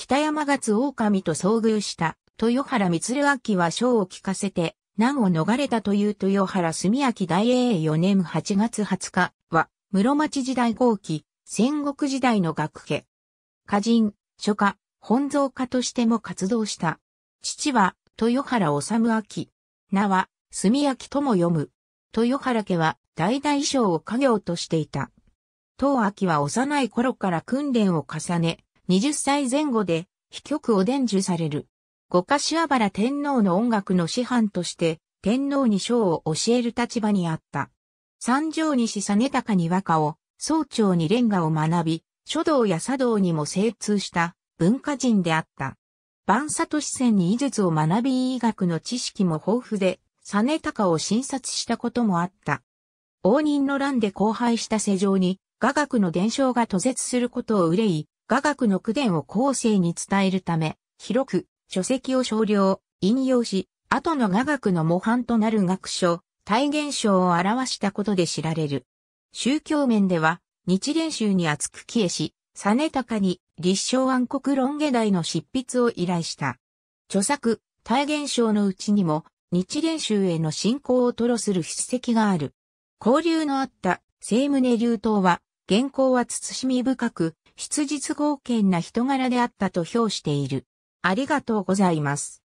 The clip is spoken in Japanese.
北山勝狼と遭遇した、豊原光明は章を聞かせて、難を逃れたという豊原住明大英4年8月20日は、室町時代後期、戦国時代の学家。歌人、書家、本蔵家としても活動した。父は、豊原治明。名は、住明とも読む。豊原家は、代々衣装を家業としていた。東秋は幼い頃から訓練を重ね、20歳前後で、秘曲を伝授される。五ヶ島原天皇の音楽の師範として、天皇に章を教える立場にあった。三条西実高に和歌を、総長にレンガを学び、書道や茶道にも精通した文化人であった。万里四線に医術を学び医学の知識も豊富で、実高を診察したこともあった。応仁の乱で荒廃した世上に、雅楽の伝承が途絶することを憂い、雅楽の句伝を後世に伝えるため、広く、書籍を少量、引用し、後の雅楽の模範となる学書、体現象を表したことで知られる。宗教面では、日蓮宗に厚く帰依し、実高に立正安国論下大の執筆を依頼した。著作、体現象のうちにも、日蓮宗への信仰を吐露する筆跡がある。交流のあった、清宗流党は、原稿は慎み深く、質実剛健な人柄であったと評している。ありがとうございます。